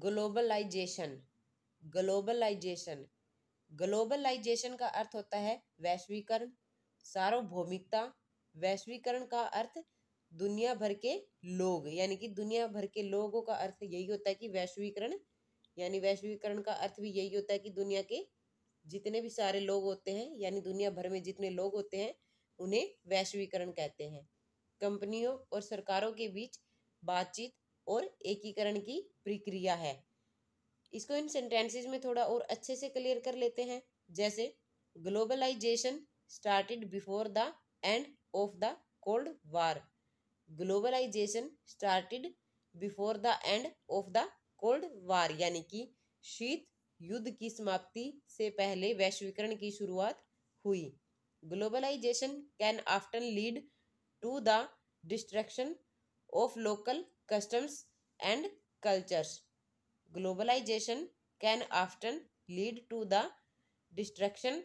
Globalisation globalisation globalisation का अर्थ होता है वैश्वीकरण सार्वभौमिकता वैश्वीकरण का अर्थ दुनिया भर के लोग यानी कि दुनिया भर के लोगों का अर्थ यही होता है कि वैश्वीकरण यानी वैश्वीकरण का अर्थ भी यही होता है कि दुनिया के जितने भी सारे लोग होते हैं यानी दुनिया भर में जितने लोग होते हैं उन्हें वैश्वीकरण कहते हैं कंपनियों और सरकारों के बीच बातचीत और एकीकरण की प्रक्रिया है इसको इन सेंटेंसेस में थोड़ा और अच्छे से क्लियर कर लेते हैं जैसे globalisation started before the end of the cold war globalisation started before the end of the cold war यानी कि शीत युद्ध की समाप्ति से पहले वैश्वीकरण की शुरुआत हुई globalisation can often lead to the destruction of local customs and cultures. Globalization can often lead to the destruction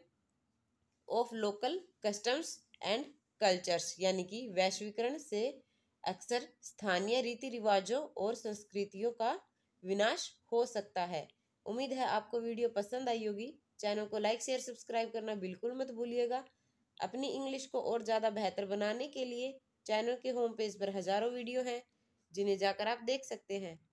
of local customs and cultures यानी कि वैश्वीकरण से अक्सर स्थानीय रीति रिवाजों और संस्कृतियों का विनाश हो सकता है उम्मीद है आपको वीडियो पसंद आई होगी चैनल को लाइक शेयर सब्सक्राइब करना बिल्कुल मत भूलिएगा अपनी इंग्लिश को और ज़्यादा बेहतर बनाने के लिए चैनल के होम पेज पर हज़ारों वीडियो हैं जिन्हें जाकर आप देख सकते हैं